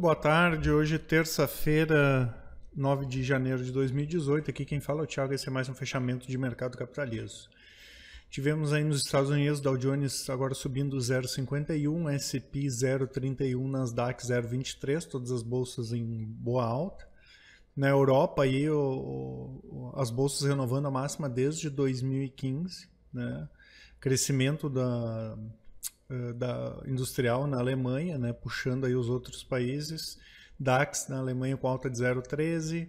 boa tarde. Hoje, terça-feira, 9 de janeiro de 2018. Aqui quem fala é o Thiago. Esse é mais um fechamento de mercado capitalismo. Tivemos aí nos Estados Unidos, Dow Jones agora subindo 0,51, S&P 0,31, Nasdaq 0,23, todas as bolsas em boa alta. Na Europa aí o, o, as bolsas renovando a máxima desde 2015, né? Crescimento da, eh, da industrial na Alemanha, né, puxando aí os outros países. DAX na Alemanha com alta de 0,13%. Uh,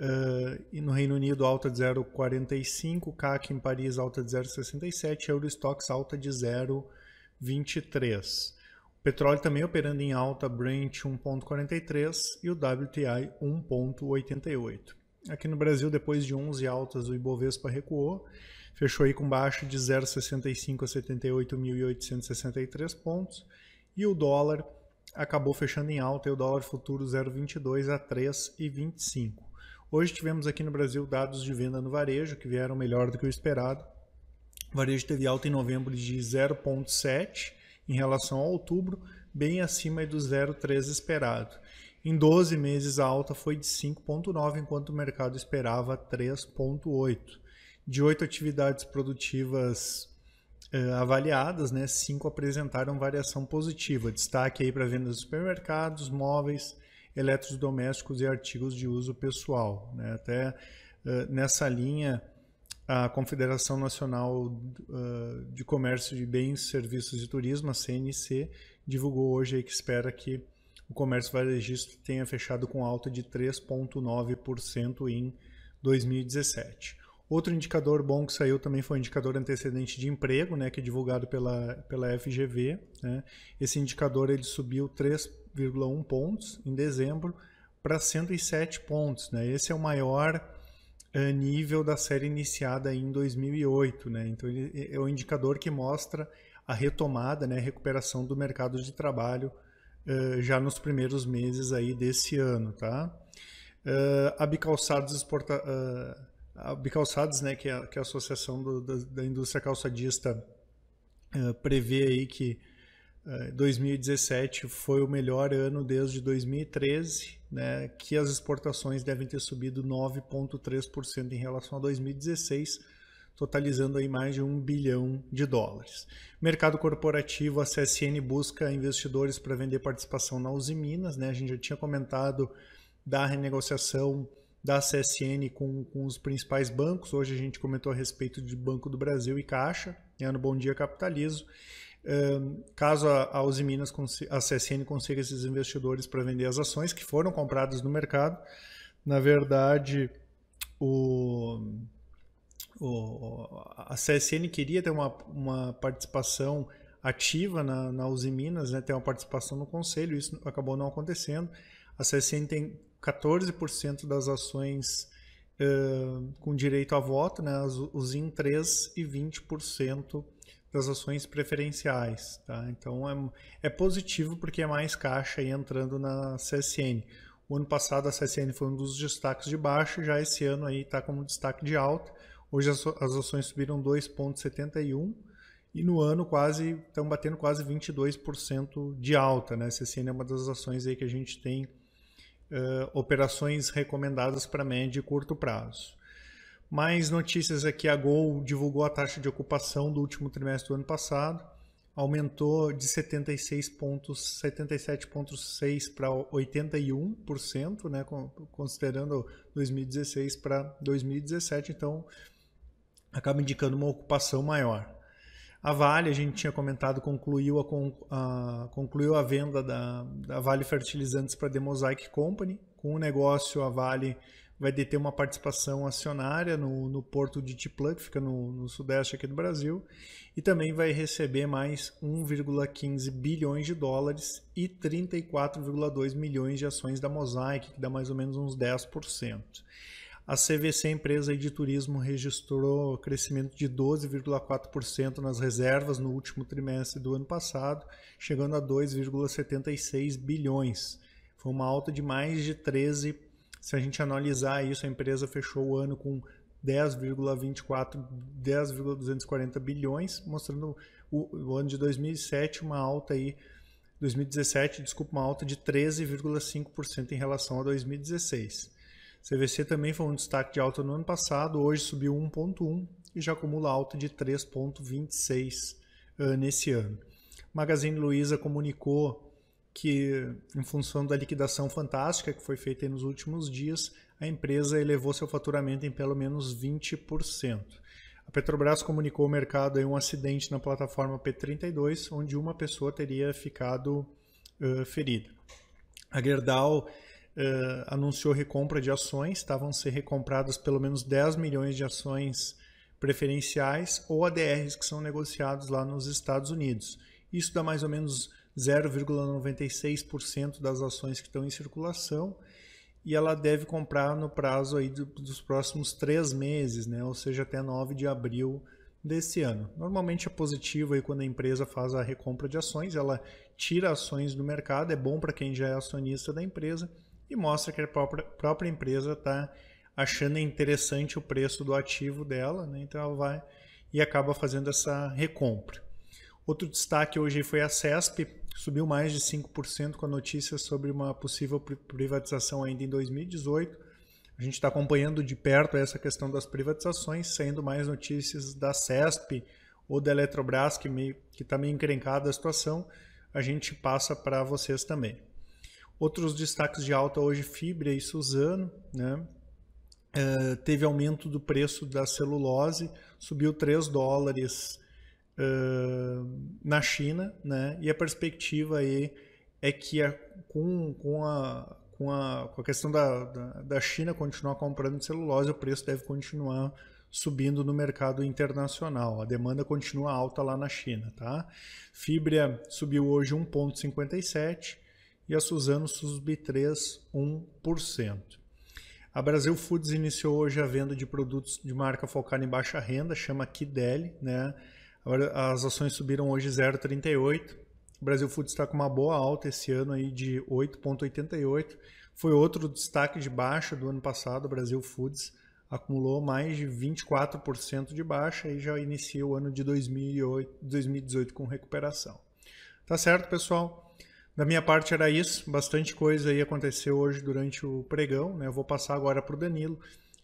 eh, e no Reino Unido alta de 0,45, CAC em Paris alta de 0,67, Eurostox alta de 0,23. O petróleo também operando em alta, Brent 1,43 e o WTI 1,88. Aqui no Brasil, depois de 11 altas, o Ibovespa recuou Fechou aí com baixo de 0,65 a 78.863 pontos. E o dólar acabou fechando em alta e o dólar futuro 0,22 a 3,25. Hoje tivemos aqui no Brasil dados de venda no varejo que vieram melhor do que o esperado. O varejo teve alta em novembro de 0,7 em relação a outubro, bem acima do 0,3 esperado. Em 12 meses a alta foi de 5,9, enquanto o mercado esperava 3,8 de oito atividades produtivas uh, avaliadas, né, cinco apresentaram variação positiva. Destaque aí para vendas de supermercados, móveis, eletrodomésticos e artigos de uso pessoal. Né? Até uh, nessa linha, a Confederação Nacional uh, de Comércio de Bens, Serviços e Turismo, a CNC, divulgou hoje que espera que o comércio varejista tenha fechado com alta de 3,9% em 2017. Outro indicador bom que saiu também foi o indicador antecedente de emprego, né, que é divulgado pela, pela FGV. Né? Esse indicador ele subiu 3,1 pontos em dezembro para 107 pontos. Né? Esse é o maior eh, nível da série iniciada em 2008. Né? Então, ele é, é o indicador que mostra a retomada, né, a recuperação do mercado de trabalho uh, já nos primeiros meses aí desse ano. Tá? Uh, exporta a Bicalçados, né, que é, que é a associação do, da, da, indústria calçadista, uh, prevê aí que uh, eh, 2017 foi o melhor ano desde 2013, né, que as exportações devem ter subido 9,3% em relação a 2016, totalizando aí mais de um bilhão de dólares. Mercado corporativo, a CSN busca investidores para vender participação na Uzi Minas, né, a gente já tinha comentado da renegociação da CSN com, com os principais bancos. Hoje a gente comentou a respeito de Banco do Brasil e Caixa, É no Bom Dia Capitalizo. Um, caso a, a Uzi Minas, a CSN consiga esses investidores para vender as ações que foram compradas no mercado, na verdade, o, o, a CSN queria ter uma, uma participação ativa na, na Uzi Minas, né, ter uma participação no conselho, isso acabou não acontecendo. A CSN tem, 14% das ações uh, com direito a voto, né, os, os IN 3 e 20% das ações preferenciais. Tá? Então é, é positivo porque é mais caixa entrando na CSN. O ano passado a CSN foi um dos destaques de baixa, já esse ano aí está como destaque de alta. Hoje as, as ações subiram 2,71 e no ano quase estão batendo quase 22% de alta, né? A CSN é uma das ações aí que a gente tem uh, operações recomendadas para médio e curto prazo. Mais notícias aqui: é a Gol divulgou a taxa de ocupação do último trimestre do ano passado, aumentou de 77,6% para 81%, né, considerando 2016 para 2017, então acaba indicando uma ocupação maior. A Vale, a gente tinha comentado, concluiu a, a concluiu a venda da, da Vale Fertilizantes para a The Mosaic Company. Com o negócio, a Vale vai deter uma participação acionária no, no porto de Tiplã, que fica no, no, sudeste aqui do Brasil, e também vai receber mais 1,15 bilhões de dólares e 34,2 milhões de ações da Mosaic, que dá mais ou menos uns 10%. A CVC, é empresa de turismo, registrou crescimento de 12,4% nas reservas no último trimestre do ano passado, chegando a 2,76 bilhões. Foi uma alta de mais de 13. Se a gente analisar isso, a empresa fechou o ano com 10,24, 10,240 bilhões, mostrando o, o, ano de 2007 uma alta aí 2017, desculpa, uma alta de 13,5% em relação a 2016. CVC também foi um destaque de alta no ano passado, hoje subiu 1,1 e já acumula alta de 3,26 uh, eh, nesse ano. Magazine Luiza comunicou que, em função da liquidação fantástica que foi feita nos últimos dias, a empresa elevou seu faturamento em pelo menos 20%. A Petrobras comunicou ao mercado um acidente na plataforma P32, onde uma pessoa teria ficado uh, ferida. A Gerdau uh, anunciou recompra de ações, estavam ser recompradas pelo menos 10 milhões de ações preferenciais ou ADRs que são negociados lá nos Estados Unidos. Isso dá mais ou menos 0,96% das ações que estão em circulação e ela deve comprar no prazo aí do, dos próximos três meses, né? ou seja, até 9 de abril desse ano. Normalmente é positivo aí quando a empresa faz a recompra de ações, ela tira ações do mercado, é bom para quem já é acionista da empresa e mostra que a própria, própria empresa está achando interessante o preço do ativo dela, né? então ela vai e acaba fazendo essa recompra. Outro destaque hoje foi a CESP, subiu mais de 5% com a notícia sobre uma possível privatização ainda em 2018. A gente está acompanhando de perto essa questão das privatizações, saindo mais notícias da CESP ou da Eletrobras, que está meio, que tá meio encrencada a situação, a gente passa para vocês também. Outros destaques de alta hoje, Fibra e Suzano, né? Uh, teve aumento do preço da celulose, subiu 3 dólares uh, na China, né? E a perspectiva aí é que a, com, com, a, com, a, com a questão da, da, da China continuar comprando celulose, o preço deve continuar subindo no mercado internacional. A demanda continua alta lá na China, tá? Fibra subiu hoje 1,57 e a Suzano SUSB 3, 1%. A Brasil Foods iniciou hoje a venda de produtos de marca focada em baixa renda, chama Kideli, né? As ações subiram hoje 0,38. Brasil Foods está com uma boa alta esse ano aí de 8,88. Foi outro destaque de baixa do ano passado. O Brasil Foods acumulou mais de 24% de baixa e já inicia o ano de 2008, 2018 com recuperação. Tá certo, pessoal? Da minha parte era isso, bastante coisa aí aconteceu hoje durante o pregão, né? Eu vou passar agora para o Danilo,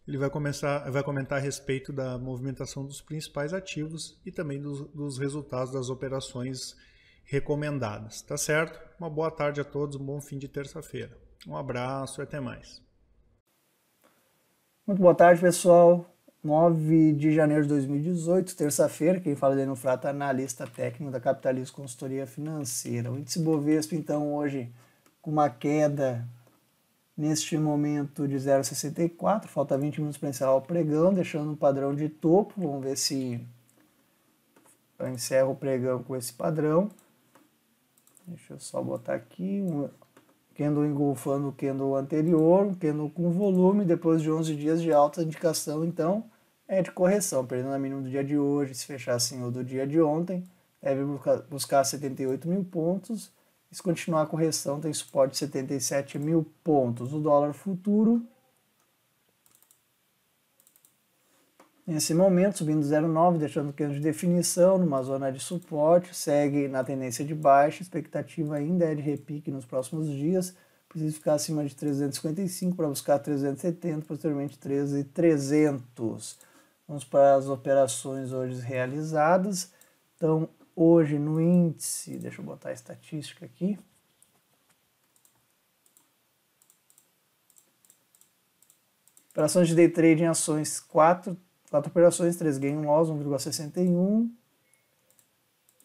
ele vai, começar, vai comentar a respeito da movimentação dos principais ativos e também dos, dos resultados das operações recomendadas, tá certo? Uma boa tarde a todos, um bom fim de terça-feira. Um abraço e até mais. Muito boa tarde, pessoal. 9 de janeiro de 2018, terça-feira, quem fala dele no Frata, analista técnico da Capitalismo Consultoria Financeira. O índice Bovespa, então, hoje com uma queda neste momento de 0,64, falta 20 minutos para encerrar o pregão, deixando um padrão de topo, vamos ver se eu encerro o pregão com esse padrão. Deixa eu só botar aqui, um candle engolfando o candle anterior, um candle com volume, depois de 11 dias de alta indicação, então, é de correção, perdendo a mínima do dia de hoje, se fechar assim ou do dia de ontem, deve buscar, 78 mil pontos, se continuar a correção, tem suporte de 77 mil pontos. O dólar futuro, nesse momento, subindo 0,9, deixando o de definição, numa zona de suporte, segue na tendência de baixa, expectativa ainda é de repique nos próximos dias, precisa ficar acima de 355 para buscar 370, posteriormente 13,300. Vamos para as operações hoje realizadas. Então, hoje no índice, deixa eu botar a estatística aqui. Operações de day trade em ações, 4, 4 operações, 3 gain, 1 loss, 1,61.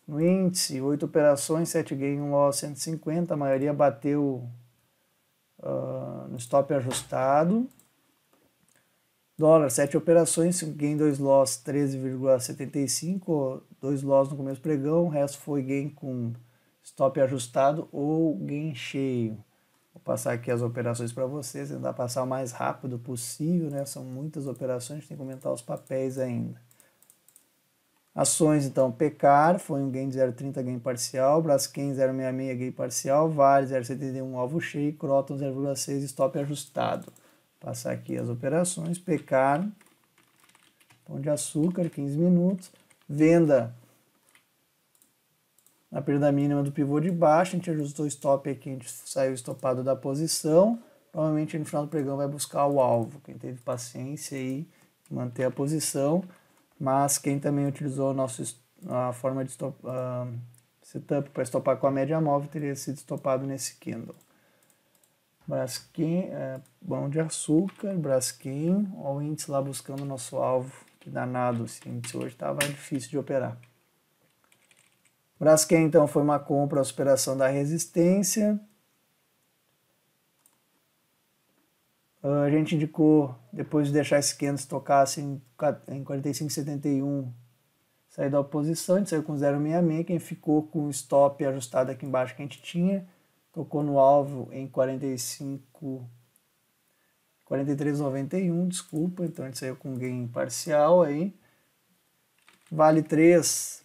No índice, 8 operações, 7 gain, 1 loss, 150. A maioria bateu uh, no stop ajustado. Dólar, 7 operações, gain, 2 loss, 13,75, 2 loss no começo pregão, o resto foi gain com stop ajustado ou gain cheio. Vou passar aqui as operações para vocês, tentar passar o mais rápido possível, né? São muitas operações, a gente tem que comentar os papéis ainda. Ações, então, Pecar foi um gain de 0,30 gain parcial, Braskem 0,66 gain parcial, Vale 0,71 alvo cheio, Croton 0,6 stop ajustado. Passar aqui as operações, pecar pão de açúcar, 15 minutos, venda na perda mínima do pivô de baixo, a gente ajustou o stop aqui, a gente saiu estopado da posição, provavelmente no final do pregão vai buscar o alvo, quem teve paciência aí, manter a posição, mas quem também utilizou a, nossa, a forma de stop, uh, setup para estopar com a média móvel teria sido estopado nesse candle. Braskem, é, de Açúcar, Braskem, olha o índice lá buscando o nosso alvo, que danado, esse índice hoje estava tá difícil de operar. Braskem, então, foi uma compra, a superação da resistência. Ah, a gente indicou, depois de deixar esse 500 tocasse assim, em 45,71, sair da oposição, a gente saiu com 0,66, quem ficou com o stop ajustado aqui embaixo que a gente tinha, tocou no alvo em 45 43,91, desculpa, então a gente saiu com gain parcial aí. Vale 3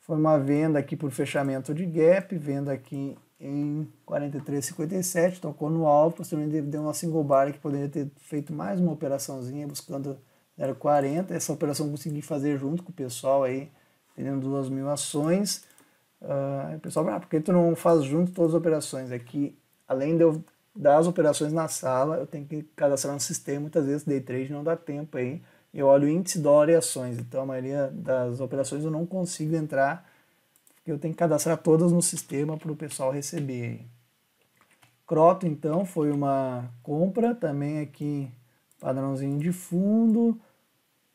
foi uma venda aqui por fechamento de gap, venda aqui em 43,57, tocou no alvo, posteriormente deu uma single bar que poderia ter feito mais uma operaçãozinha buscando 0,40. Essa operação consegui fazer junto com o pessoal aí, vendendo 2 mil ações. Uh, o pessoal, ah, porque tu não faz junto todas as operações? É que, além de eu dar as operações na sala, eu tenho que cadastrar no sistema, muitas vezes day trade não dá tempo aí, eu olho índice dólar e ações, então a maioria das operações eu não consigo entrar, porque eu tenho que cadastrar todas no sistema para o pessoal receber aí. Croto, então, foi uma compra também aqui, padrãozinho de fundo,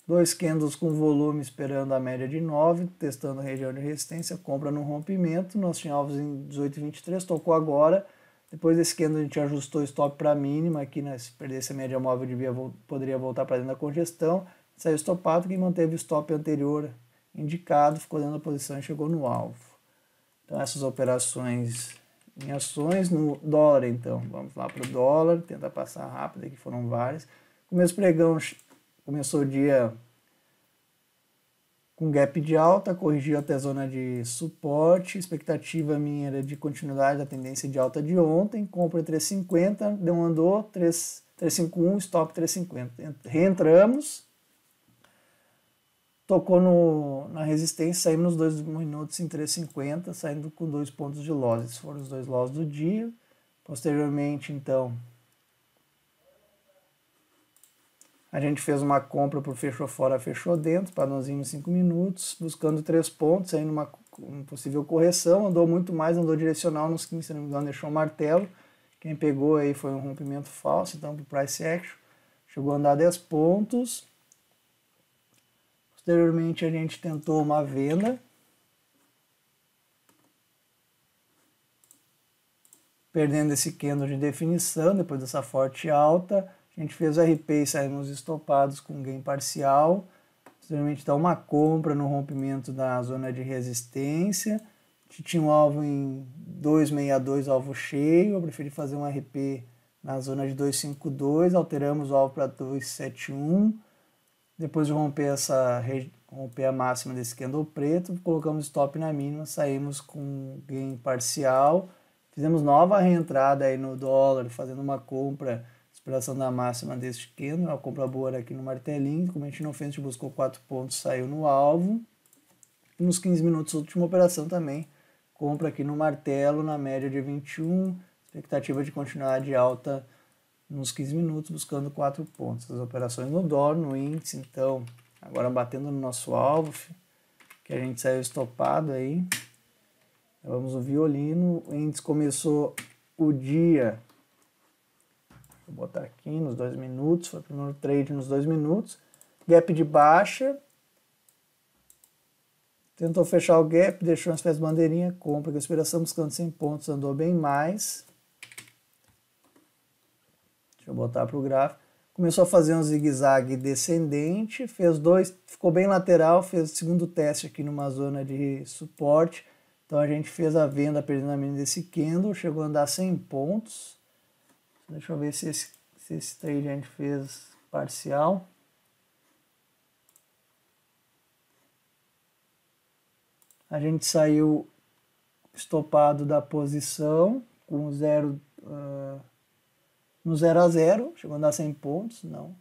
Dois candles com volume esperando a média de 9, testando a região de resistência, compra no rompimento. Nós tínhamos alvos em 18,23, tocou agora. Depois desse candle a gente ajustou o stop para mínima, aqui né, se perdesse a média móvel devia, poderia voltar para dentro da congestão. Saiu estopado, que manteve o stop anterior indicado, ficou dentro da posição e chegou no alvo. Então essas operações em ações, no dólar então, vamos lá para o dólar, tentar passar rápido aqui, foram várias. Começo pregão Começou o dia com gap de alta, corrigiu até a zona de suporte. Expectativa minha era de continuidade da tendência de alta de ontem. Compra 3,50, demandou 3, 3,51, stop 3,50. Reentramos, tocou no, na resistência, saímos nos dois minutos em 3,50, saindo com dois pontos de loss. Esses foram os dois losses do dia. Posteriormente, então, A gente fez uma compra por fechou fora, fechou dentro, padrãozinho em 5 minutos, buscando três pontos, aí numa possível correção, andou muito mais, andou direcional nos 15, se não me engano, deixou um martelo. Quem pegou aí foi um rompimento falso, então para price action. Chegou a andar 10 pontos. Posteriormente a gente tentou uma venda. Perdendo esse candle de definição depois dessa forte alta a gente fez RP e saímos estopados com gain parcial. Posteriormente dá uma compra no rompimento da zona de resistência. A gente tinha um alvo em 262, alvo cheio. Eu preferi fazer um RP na zona de 252, alteramos o alvo para 271. Depois de romper essa romper a máxima desse candle preto, colocamos stop na mínima, saímos com gain parcial. Fizemos nova reentrada aí no dólar, fazendo uma compra superação da máxima desse Kendall, né? a compra boa aqui no martelinho, como a gente não fez, a gente buscou 4 pontos, saiu no alvo. E nos 15 minutos, última operação também, compra aqui no martelo, na média de 21, expectativa de continuar de alta nos 15 minutos, buscando 4 pontos. As operações no dólar, no índice, então, agora batendo no nosso alvo, que a gente saiu estopado aí. Vamos no violino, o índice começou o dia Vou botar aqui nos dois minutos, foi o primeiro trade nos dois minutos. Gap de baixa. Tentou fechar o gap, deixou as pés bandeirinha, compra, que a inspiração buscando 100 pontos, andou bem mais. Deixa eu botar para o gráfico. Começou a fazer um zigue-zague descendente, fez dois, ficou bem lateral, fez o segundo teste aqui numa zona de suporte. Então a gente fez a venda perdendo a mínima desse candle, chegou a andar 100 pontos. Deixa eu ver se esse, se esse trade a gente fez parcial. A gente saiu estopado da posição com zero uh, no 0 a 0, chegou a dar 100 pontos, não.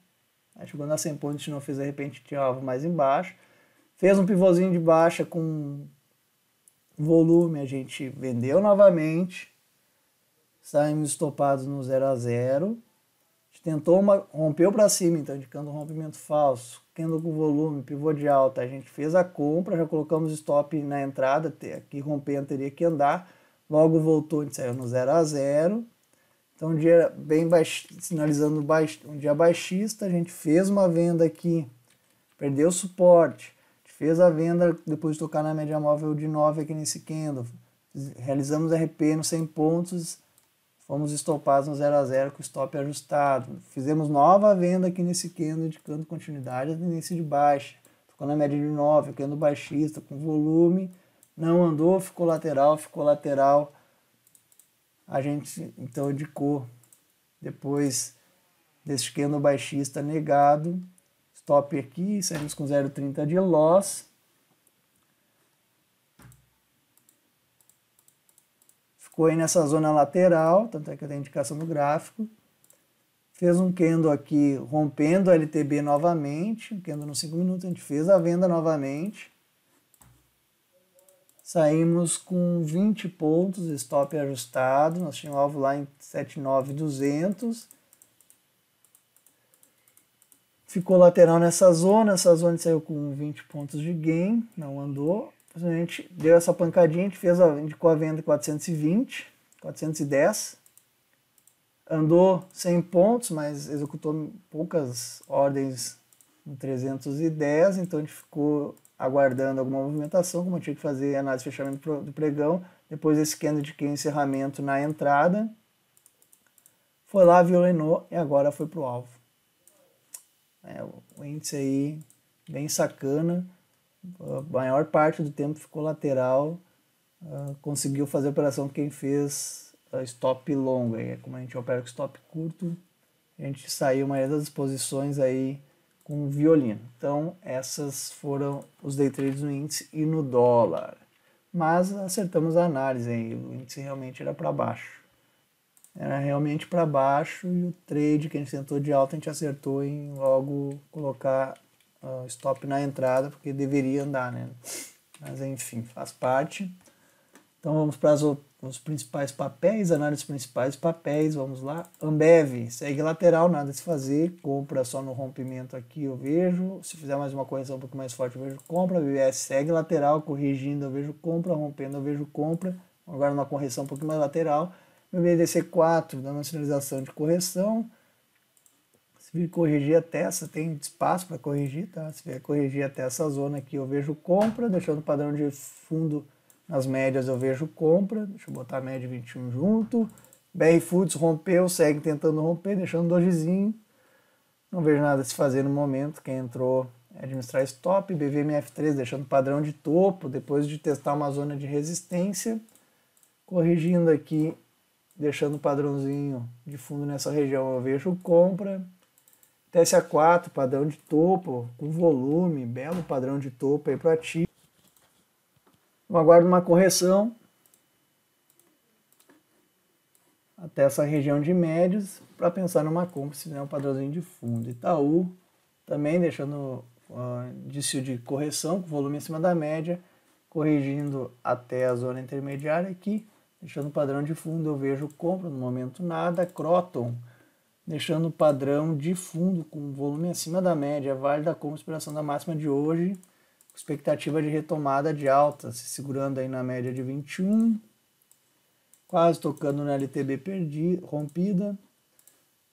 Aí chegou a dar 100 pontos, não fez de repente tinha alvo mais embaixo. Fez um pivôzinho de baixa com volume, a gente vendeu novamente saímos estopados no 0 a 0 A gente tentou uma, rompeu para cima, então indicando um rompimento falso, candle com volume, pivô de alta. A gente fez a compra, já colocamos stop na entrada, aqui rompendo teria que andar. Logo voltou, a gente saiu no 0 a 0 Então, um dia bem baixo, sinalizando baix, um dia baixista, a gente fez uma venda aqui, perdeu o suporte, fez a venda depois de tocar na média móvel de 9 aqui nesse candle. Realizamos RP no 100 pontos, fomos estopados no 0 a 0 com o stop ajustado. Fizemos nova venda aqui nesse candle indicando continuidade da início de baixa. Ficou na média de 9, candle baixista com volume, não andou, ficou lateral, ficou lateral. A gente então indicou depois desse candle baixista negado, stop aqui, saímos com 0,30 de loss ficou aí nessa zona lateral, tanto é que eu tenho indicação no gráfico, fez um candle aqui rompendo a LTB novamente, um candle nos 5 minutos, a gente fez a venda novamente, saímos com 20 pontos, stop ajustado, nós tínhamos o alvo lá em 79,200, ficou lateral nessa zona, essa zona saiu com 20 pontos de gain, não andou, a gente deu essa pancadinha, a gente fez a, indicou a venda 420, 410, andou 100 pontos, mas executou poucas ordens em 310, então a gente ficou aguardando alguma movimentação, como eu tinha que fazer análise de fechamento do pregão, depois esse que é encerramento na entrada, foi lá, violinou e agora foi o alvo. É, o índice aí bem sacana a maior parte do tempo ficou lateral, uh, conseguiu fazer a operação quem fez uh, stop longo, aí é como a gente opera com stop curto, a gente saiu uma das posições aí com violino. Então, essas foram os day trades no índice e no dólar. Mas acertamos a análise, hein? o índice realmente era para baixo. Era realmente para baixo e o trade que a gente tentou de alta a gente acertou em logo colocar uh, stop na entrada, porque deveria andar, né? Mas enfim, faz parte. Então vamos para os principais papéis, análise principais papéis, vamos lá. Ambev, segue lateral, nada a se fazer, compra só no rompimento aqui, eu vejo. Se fizer mais uma correção um pouco mais forte, eu vejo compra. BBS segue lateral, corrigindo, eu vejo compra, rompendo, eu vejo compra. Agora uma correção um pouco mais lateral. BBDC4, dando uma sinalização de correção se vir corrigir até essa, tem espaço para corrigir, tá? Se vier corrigir até essa zona aqui, eu vejo compra, deixando o padrão de fundo nas médias, eu vejo compra, deixa eu botar a média 21 junto. BR Foods rompeu, segue tentando romper, deixando dojizinho. Não vejo nada a se fazer no momento, quem entrou é administrar stop, BVMF3 deixando padrão de topo, depois de testar uma zona de resistência, corrigindo aqui, deixando o padrãozinho de fundo nessa região, eu vejo compra, TSA4, padrão de topo, com volume, belo padrão de topo aí para ti. Eu aguardo uma correção até essa região de médios para pensar numa compra, se é um padrãozinho de fundo. Itaú também deixando uh, desfio de correção, com volume em cima da média, corrigindo até a zona intermediária aqui, deixando o padrão de fundo, eu vejo compra, no momento nada. Croton deixando o padrão de fundo com volume acima da média, válida como inspiração da máxima de hoje, expectativa de retomada de alta, se segurando aí na média de 21, quase tocando na LTB perdi, rompida.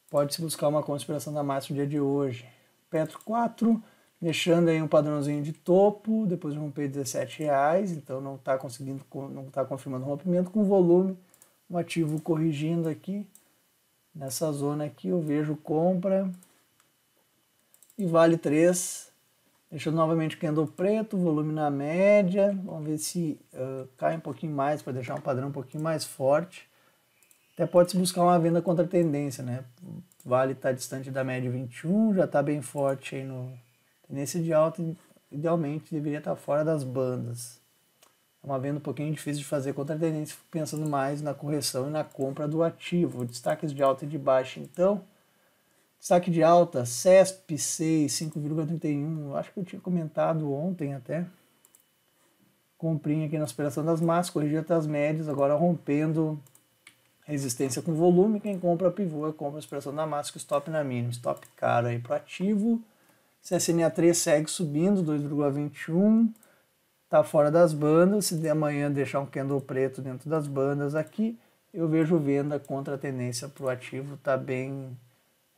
Pode-se buscar uma conspiração da máxima no dia de hoje. Petro 4, deixando aí um padrãozinho de topo, depois romper 17 reais, então não está conseguindo, não está confirmando o rompimento com volume, um ativo corrigindo aqui, Nessa zona aqui eu vejo compra e vale 3. Deixando novamente o candle preto, volume na média. Vamos ver se uh, cai um pouquinho mais para deixar um padrão um pouquinho mais forte. Até pode-se buscar uma venda contra a tendência, né? Vale está distante da média 21, já está bem forte aí no tendência de alta. Idealmente deveria estar tá fora das bandas uma venda um pouquinho difícil de fazer contra a tendência, pensando mais na correção e na compra do ativo. Destaques de alta e de baixa, então. Destaque de alta, CESP 6, 5,31. Acho que eu tinha comentado ontem até. Comprinha aqui na superação das massas, corrigida as médias, agora rompendo resistência com volume. Quem compra pivô é compra a superação da massa, que stop na mínima. Stop caro aí para ativo. CSNA3 segue subindo, 2,21 tá fora das bandas. Se de amanhã deixar um candle preto dentro das bandas aqui, eu vejo venda contra a tendência para o ativo, tá bem,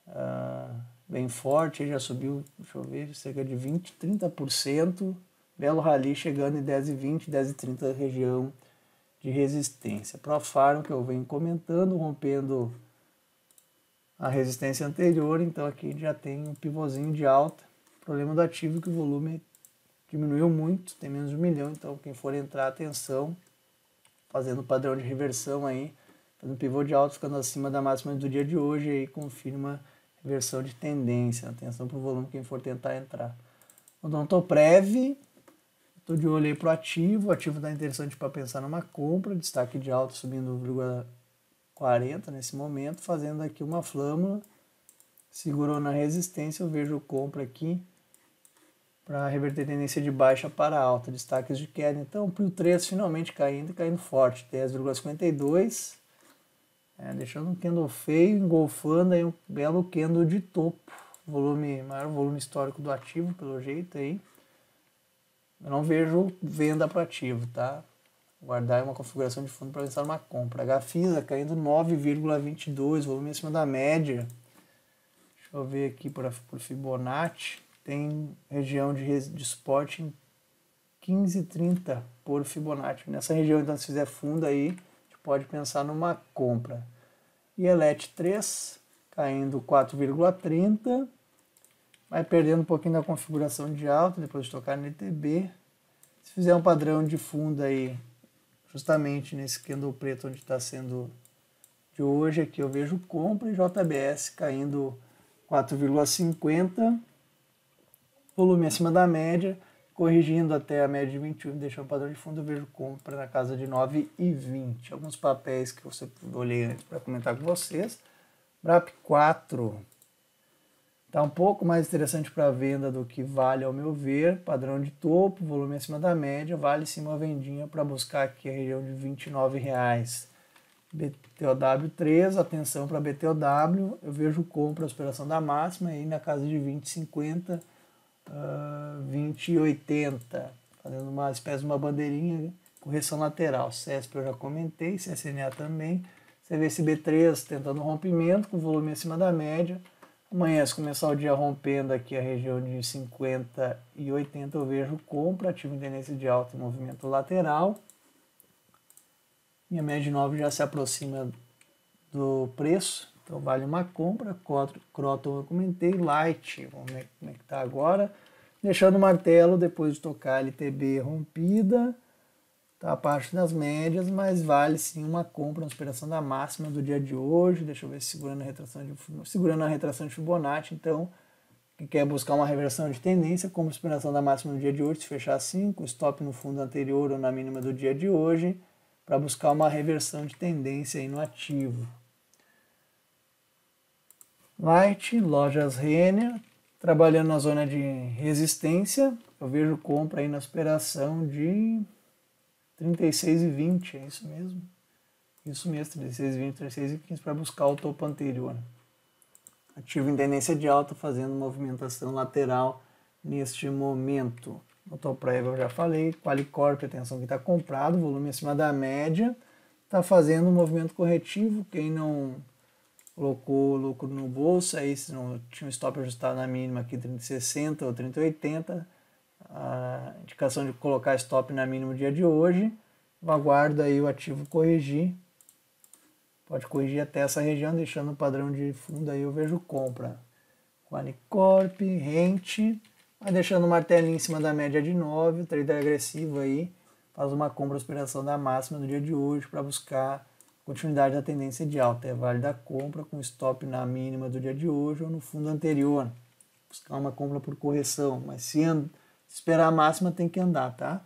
uh, bem forte. Já subiu, deixa eu ver, cerca de 20%, 30%. Belo Rally chegando em 10,20, 10,30 região de resistência. Para farm que eu venho comentando, rompendo a resistência anterior, então aqui já tem um pivôzinho de alta. Problema do ativo é que o volume diminuiu muito, tem menos de um milhão, então quem for entrar, atenção, fazendo padrão de reversão aí, fazendo pivô de alto ficando acima da máxima do dia de hoje, aí confirma reversão de tendência, atenção para o volume quem for tentar entrar. O Odontoprev, estou de olho aí para o ativo, o ativo está interessante para pensar numa compra, destaque de alto subindo 1,40 nesse momento, fazendo aqui uma flâmula, segurou na resistência, eu vejo compra aqui, para reverter tendência de baixa para alta, destaques de queda. Então, o Prio 3 finalmente caindo, caindo forte, 10,52, é, deixando um candle feio, engolfando aí um belo candle de topo, volume, maior volume histórico do ativo, pelo jeito aí. Eu não vejo venda para ativo, tá? Guardar uma configuração de fundo para lançar uma compra. Gafisa caindo 9,22, volume acima da média. Deixa eu ver aqui por, por Fibonacci tem região de, de suporte em 15,30 por Fibonacci. Nessa região, então, se fizer fundo aí, a gente pode pensar numa compra. E ELET 3 caindo 4,30, vai perdendo um pouquinho da configuração de alta, depois de tocar no ETB. Se fizer um padrão de fundo aí, justamente nesse candle preto onde está sendo de hoje, aqui eu vejo compra e JBS caindo 4,50 volume acima da média, corrigindo até a média de 21, deixando o padrão de fundo, eu vejo compra na casa de 9,20. Alguns papéis que eu olhei antes para comentar com vocês. BRAP 4 está um pouco mais interessante para venda do que vale, ao meu ver. Padrão de topo, volume acima da média, vale sim uma vendinha para buscar aqui a região de R$ 29,00. BTOW 3, atenção para BTOW, eu vejo compra, a operação da máxima aí na casa de 20,50 ah, e 2080, fazendo uma espécie de uma bandeirinha, né? correção lateral. CESP eu já comentei, CSNA também. CVSB3 tentando rompimento, com volume acima da média. Amanhã, se começar o dia rompendo aqui a região de 50 e 80, eu vejo compra, ativo em tendência de alta e movimento lateral. Minha média 9 já se aproxima do preço, então vale uma compra, Croton eu comentei, Light, vamos ver como é que tá agora. Deixando o martelo depois de tocar a LTB rompida, tá a parte das médias, mas vale sim uma compra, uma superação da máxima do dia de hoje. Deixa eu ver segurando a retração de, segurando a retração de Fibonacci, então que quer buscar uma reversão de tendência, como superação da máxima do dia de hoje, se fechar com stop no fundo anterior ou na mínima do dia de hoje, para buscar uma reversão de tendência aí no ativo. Light, lojas Renner, trabalhando na zona de resistência. Eu vejo compra aí na operação de 36,20, é isso mesmo? Isso mesmo, 36,20, 36,15 para buscar o topo anterior. Ativo em tendência de alta, fazendo movimentação lateral neste momento. O Toprev eu já falei, Qualicorp, atenção que está comprado, volume acima da média, está fazendo um movimento corretivo. Quem não colocou lucro no bolso, aí se não tinha um stop ajustado na mínima aqui 30,60 ou 30,80, a indicação de colocar stop na mínima no dia de hoje, eu aguardo aí o ativo corrigir, pode corrigir até essa região, deixando o padrão de fundo aí eu vejo compra. Qualicorp, Rente, vai deixando o martelinho em cima da média de 9, o trader agressivo aí, faz uma compra operação da máxima no dia de hoje para buscar continuidade da tendência de alta. É válida a compra com stop na mínima do dia de hoje ou no fundo anterior. Buscar uma compra por correção, mas se esperar a máxima tem que andar, tá?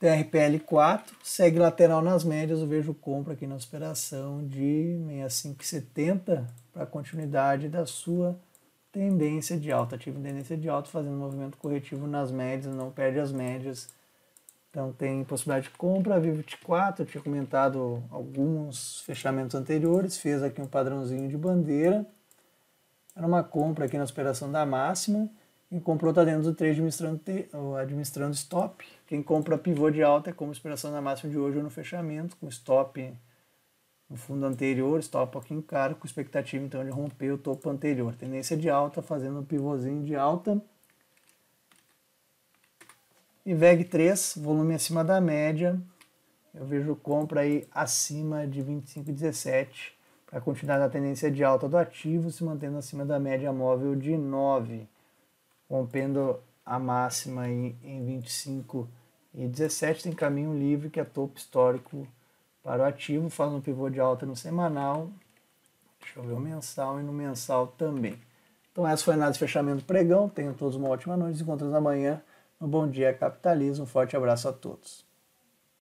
TRPL 4, segue lateral nas médias, eu vejo compra aqui na operação de 65,70 para continuidade da sua tendência de alta. Tive tendência de alta fazendo movimento corretivo nas médias, não perde as médias então tem possibilidade de compra, a Vivo T4, eu tinha comentado alguns fechamentos anteriores, fez aqui um padrãozinho de bandeira. Era uma compra aqui na operação da máxima. Quem comprou está dentro do trade administrando, administrando stop. Quem compra pivô de alta é como operação da máxima de hoje ou no fechamento, com stop no fundo anterior, stop um pouquinho caro, com expectativa então de romper o topo anterior. Tendência de alta, fazendo um pivôzinho de alta. IVEG 3, volume acima da média. Eu vejo compra aí acima de 25,17 para continuar na tendência de alta do ativo, se mantendo acima da média móvel de 9, rompendo a máxima aí em 25 e 17 tem caminho livre que é topo histórico para o ativo, faz um pivô de alta no semanal, deixa eu ver o mensal e no mensal também. Então essa foi a análise de fechamento pregão, tenham todos uma ótima noite, encontramos amanhã no Bom Dia Capitalismo. Um forte abraço a todos.